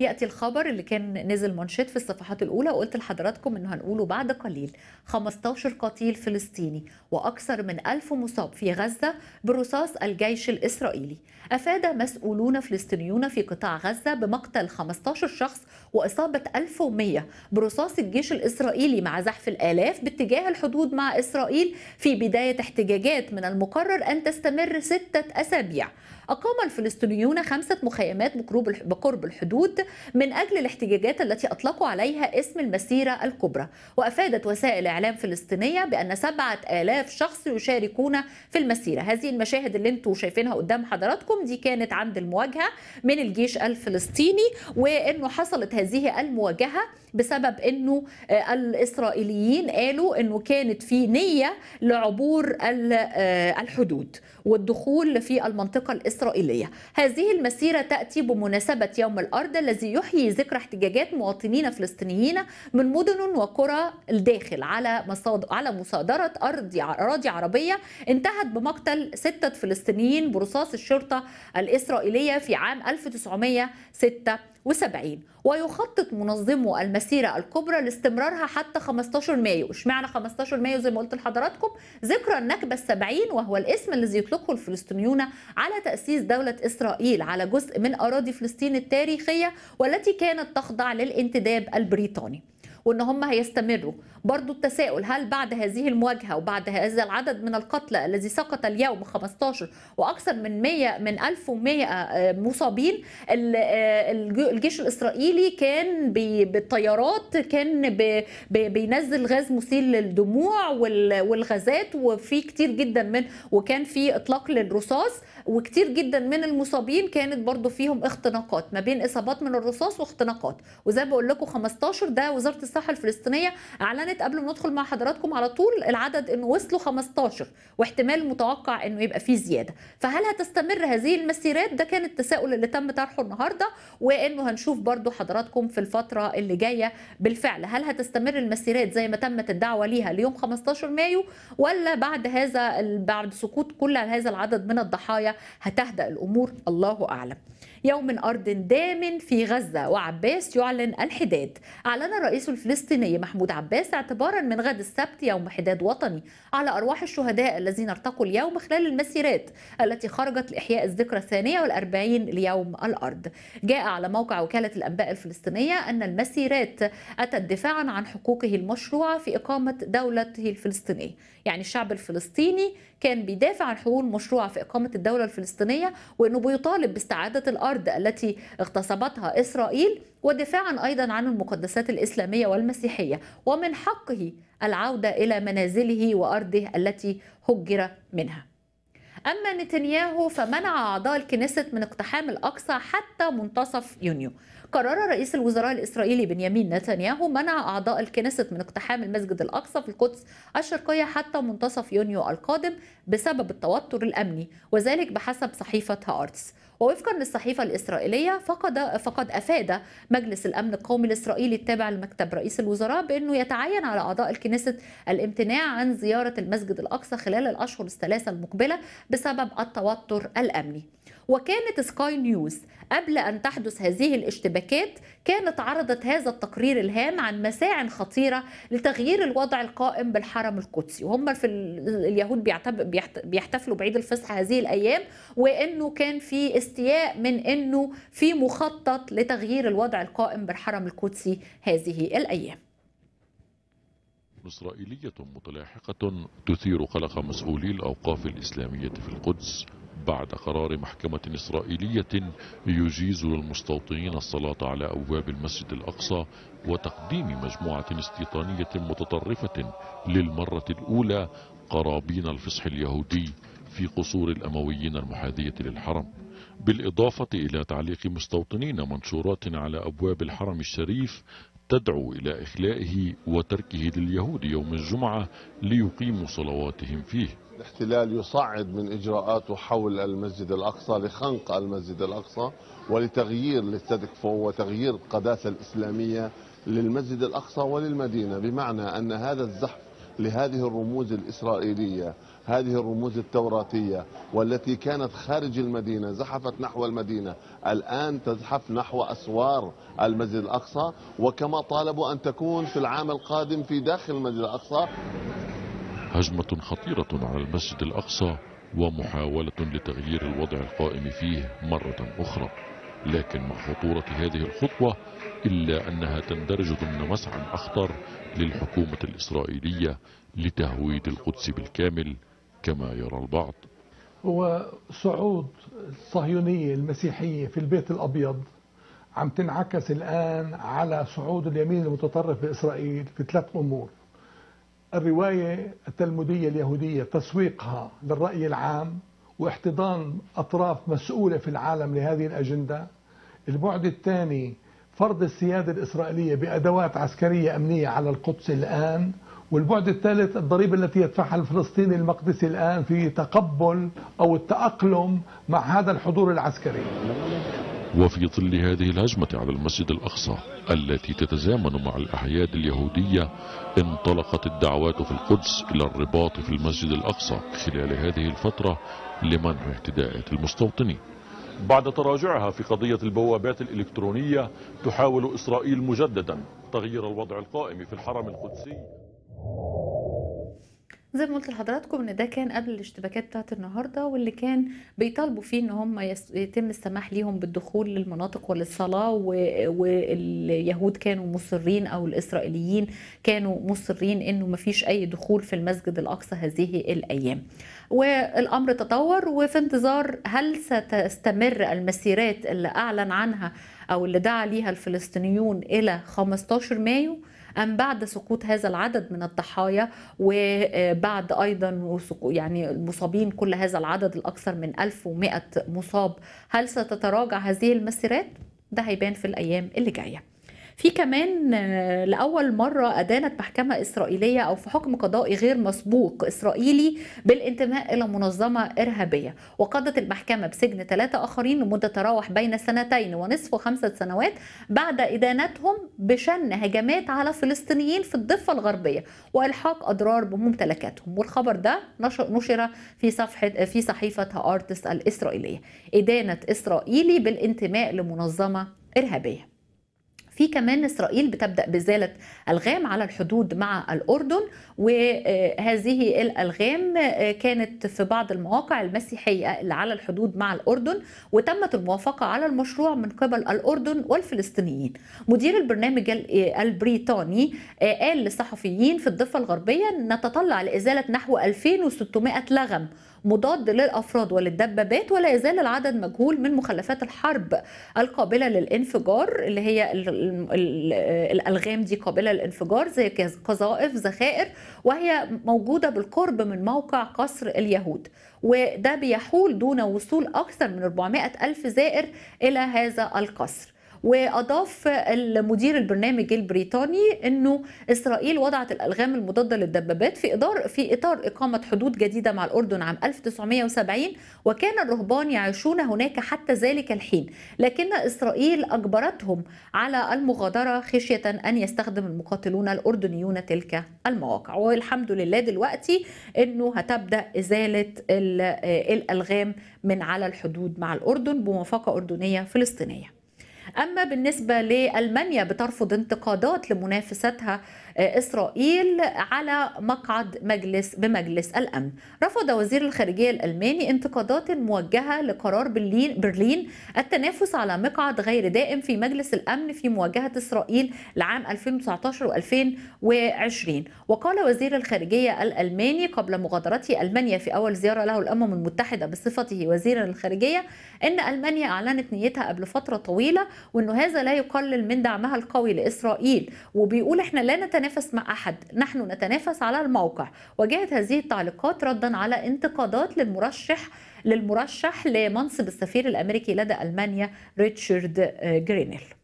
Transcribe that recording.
ياتي الخبر اللي كان نزل منشط في الصفحات الاولى وقلت لحضراتكم انه هنقوله بعد قليل 15 قتيل فلسطيني واكثر من 1000 مصاب في غزه برصاص الجيش الاسرائيلي افاد مسؤولون فلسطينيون في قطاع غزه بمقتل 15 شخص واصابه 1100 برصاص الجيش الاسرائيلي مع زحف الالاف باتجاه الحدود مع اسرائيل في بدايه احتجاجات من المقرر ان تستمر سته اسابيع أقام الفلسطينيون خمسة مخيمات بقرب الحدود من أجل الاحتجاجات التي أطلقوا عليها اسم المسيرة الكبرى وأفادت وسائل إعلام فلسطينية بأن سبعة آلاف شخص يشاركون في المسيرة هذه المشاهد اللي انتم شايفينها قدام حضراتكم دي كانت عند المواجهة من الجيش الفلسطيني وأنه حصلت هذه المواجهة بسبب أنه آه، الإسرائيليين قالوا أنه كانت في نية لعبور آه، الحدود والدخول في المنطقة الإسرائيلية الإسرائيلية هذه المسيرة تأتي بمناسبة يوم الأرض الذي يحيي ذكرى احتجاجات مواطنين فلسطينيين من مدن وقرى الداخل على على مصادرة أرض أراضي عربية انتهت بمقتل ستة فلسطينيين برصاص الشرطة الإسرائيلية في عام 1906 وسبعين ويخطط منظمو المسيرة الكبرى لاستمرارها حتى 15 مايو اشمعنى 15 مايو زي ما قلت لحضراتكم ذكرى النكبة السبعين وهو الاسم الذي يطلقه الفلسطينيون على تأسيس دولة إسرائيل على جزء من أراضي فلسطين التاريخية والتي كانت تخضع للانتداب البريطاني وان هم هيستمروا برضو التساؤل هل بعد هذه المواجهه وبعد هذا العدد من القتلى الذي سقط اليوم 15 واكثر من 100 من 1100 آه، مصابين آه، الجيش الاسرائيلي كان بالطيارات كان بينزل غاز مسيل للدموع والغازات وفي كتير جدا من وكان في اطلاق للرصاص وكتير جدا من المصابين كانت برضو فيهم اختناقات ما بين اصابات من الرصاص واختناقات وزي ما بقول لكم 15 ده وزاره الصحه الصحه الفلسطينيه اعلنت قبل ما ندخل مع حضراتكم على طول العدد انه وصلوا 15 واحتمال متوقع انه يبقى فيه زياده فهل هتستمر هذه المسيرات ده كان التساؤل اللي تم طرحه النهارده وانه هنشوف برضو حضراتكم في الفتره اللي جايه بالفعل هل هتستمر المسيرات زي ما تمت الدعوه ليها ليوم 15 مايو ولا بعد هذا بعد سقوط كل هذا العدد من الضحايا هتهدأ الامور الله اعلم يوم أرض دام في غزة وعباس يعلن الحداد أعلن الرئيس الفلسطيني محمود عباس اعتبارا من غد السبت يوم حداد وطني على أرواح الشهداء الذين ارتقوا اليوم خلال المسيرات التي خرجت لإحياء الذكرى الثانية والأربعين ليوم الأرض جاء على موقع وكالة الأنباء الفلسطينية أن المسيرات أتت دفاعا عن حقوقه المشروعة في إقامة دولته الفلسطينية يعني الشعب الفلسطيني كان بيدافع عن حقوق المشروع في إقامة الدولة الفلسطينية وأنه بيطالب باستعادة الأرض التي اغتصبتها إسرائيل ودفاعا أيضا عن المقدسات الإسلامية والمسيحية ومن حقه العودة إلى منازله وأرضه التي هجر منها أما نتنياهو فمنع أعضاء الكنيست من اقتحام الأقصى حتى منتصف يونيو قرر رئيس الوزراء الإسرائيلي بنيامين نتنياهو منع أعضاء الكنيست من اقتحام المسجد الأقصى في القدس الشرقية حتى منتصف يونيو القادم بسبب التوتر الأمني وذلك بحسب صحيفة هارتس ووفقا للصحيفة الإسرائيلية فقد فقد أفاد مجلس الأمن القومي الإسرائيلي التابع لمكتب رئيس الوزراء بأنه يتعين على أعضاء الكنيسة الامتناع عن زيارة المسجد الأقصى خلال الأشهر الثلاثة المقبلة بسبب التوتر الأمني وكانت سكاي نيوز قبل أن تحدث هذه الاشتباكات كانت عرضت هذا التقرير الهام عن مساع خطيرة لتغيير الوضع القائم بالحرم القدسي وهم في اليهود بيحتفلوا بعيد الفصح هذه الأيام وأنه كان في استياء من أنه في مخطط لتغيير الوضع القائم بالحرم القدسي هذه الأيام إسرائيلية متلاحقة تثير قلق مسؤولي الأوقاف الإسلامية في القدس بعد قرار محكمة إسرائيلية يجيز للمستوطنين الصلاة على أبواب المسجد الأقصى وتقديم مجموعة استيطانية متطرفة للمرة الأولى قرابين الفصح اليهودي في قصور الأمويين المحاذية للحرم بالإضافة إلى تعليق مستوطنين منشورات على أبواب الحرم الشريف تدعو إلى إخلائه وتركه لليهود يوم الجمعة ليقيموا صلواتهم فيه الاحتلال يصعد من إجراءاته حول المسجد الأقصى لخنق المسجد الأقصى ولتغيير للستدكفو وتغيير القداسة الإسلامية للمسجد الأقصى وللمدينة بمعنى أن هذا الزحف لهذه الرموز الإسرائيلية هذه الرموز التوراتية والتي كانت خارج المدينة زحفت نحو المدينة الآن تزحف نحو أسوار المسجد الأقصى وكما طالبوا أن تكون في العام القادم في داخل المسجد الأقصى هجمة خطيرة على المسجد الأقصى ومحاولة لتغيير الوضع القائم فيه مرة أخرى لكن مع خطورة هذه الخطوة إلا أنها تندرج ضمن مسعى أخطر للحكومة الإسرائيلية لتهويد القدس بالكامل كما يرى البعض هو صعود الصهيونية المسيحية في البيت الأبيض عم تنعكس الآن على صعود اليمين المتطرف بإسرائيل في ثلاث أمور الرواية التلمودية اليهودية تسويقها للرأي العام واحتضان أطراف مسؤولة في العالم لهذه الأجندة البعد الثاني فرض السيادة الإسرائيلية بأدوات عسكرية أمنية على القدس الآن والبعد الثالث الضريبة التي يدفعها الفلسطيني المقدسي الآن في تقبل أو التأقلم مع هذا الحضور العسكري وفي ظل هذه الهجمة على المسجد الأقصى التي تتزامن مع الأعياد اليهودية انطلقت الدعوات في القدس إلى الرباط في المسجد الأقصى خلال هذه الفترة لمنع اعتداءات المستوطنين بعد تراجعها في قضية البوابات الإلكترونية تحاول إسرائيل مجددا تغيير الوضع القائم في الحرم القدسي زي ما قلت لحضراتكم ان ده كان قبل الاشتباكات بتاعت النهارده واللي كان بيطالبوا فيه ان هم يتم السماح ليهم بالدخول للمناطق وللصلاه واليهود كانوا مصرين او الاسرائيليين كانوا مصرين انه ما فيش اي دخول في المسجد الاقصى هذه الايام والامر تطور وفي انتظار هل ستستمر المسيرات اللي اعلن عنها او اللي دعا ليها الفلسطينيون الى 15 مايو أم بعد سقوط هذا العدد من الضحايا وبعد آه، أيضا يعني المصابين كل هذا العدد الأكثر من 1100 مصاب هل ستتراجع هذه المسيرات؟ ده هيبان في الأيام اللي جايه في كمان لاول مره ادانت محكمه اسرائيليه او في حكم قضائي غير مسبوق اسرائيلي بالانتماء الى منظمه ارهابيه وقضت المحكمه بسجن ثلاثه اخرين لمده تراوح بين سنتين ونصف وخمسه سنوات بعد ادانتهم بشن هجمات على فلسطينيين في الضفه الغربيه والحاق اضرار بممتلكاتهم والخبر ده نشر في صفحه في صحيفه هارتس الاسرائيليه ادانه اسرائيلي بالانتماء لمنظمه ارهابيه في كمان اسرائيل بتبدا بازاله الغام على الحدود مع الاردن وهذه الالغام آه، كانت في بعض المواقع المسيحيه اللي على الحدود مع الاردن وتمت الموافقه على المشروع من قبل الاردن والفلسطينيين مدير البرنامج آه، البريطاني آه، قال لصحفيين في الضفه الغربيه نتطلع لازاله نحو 2600 لغم مضاد للأفراد وللدبابات ولا يزال العدد مجهول من مخلفات الحرب القابلة للانفجار اللي هي الألغام دي قابلة للانفجار زي قذائف ذخائر وهي موجودة بالقرب من موقع قصر اليهود وده بيحول دون وصول أكثر من 400 ألف زائر إلى هذا القصر واضاف المدير البرنامج البريطاني انه اسرائيل وضعت الالغام المضاده للدبابات في اطار في اطار اقامه حدود جديده مع الاردن عام 1970 وكان الرهبان يعيشون هناك حتى ذلك الحين لكن اسرائيل اجبرتهم على المغادره خشيه ان يستخدم المقاتلون الاردنيون تلك المواقع والحمد لله دلوقتي انه هتبدا ازاله الالغام من على الحدود مع الاردن بموافقه اردنيه فلسطينيه أما بالنسبة لألمانيا بترفض انتقادات لمنافستها إسرائيل على مقعد مجلس بمجلس الأمن رفض وزير الخارجية الألماني انتقادات موجهة لقرار برلين, التنافس على مقعد غير دائم في مجلس الأمن في مواجهة إسرائيل لعام 2019 و2020 وقال وزير الخارجية الألماني قبل مغادرته ألمانيا في أول زيارة له الأمم المتحدة بصفته وزيرا الخارجية أن ألمانيا أعلنت نيتها قبل فترة طويلة وأنه هذا لا يقلل من دعمها القوي لإسرائيل وبيقول احنا لا نتنافس نتنافس مع أحد نحن نتنافس على الموقع وجاءت هذه التعليقات ردا على انتقادات للمرشح للمرشح لمنصب السفير الأمريكي لدى ألمانيا ريتشارد آه، جرينيل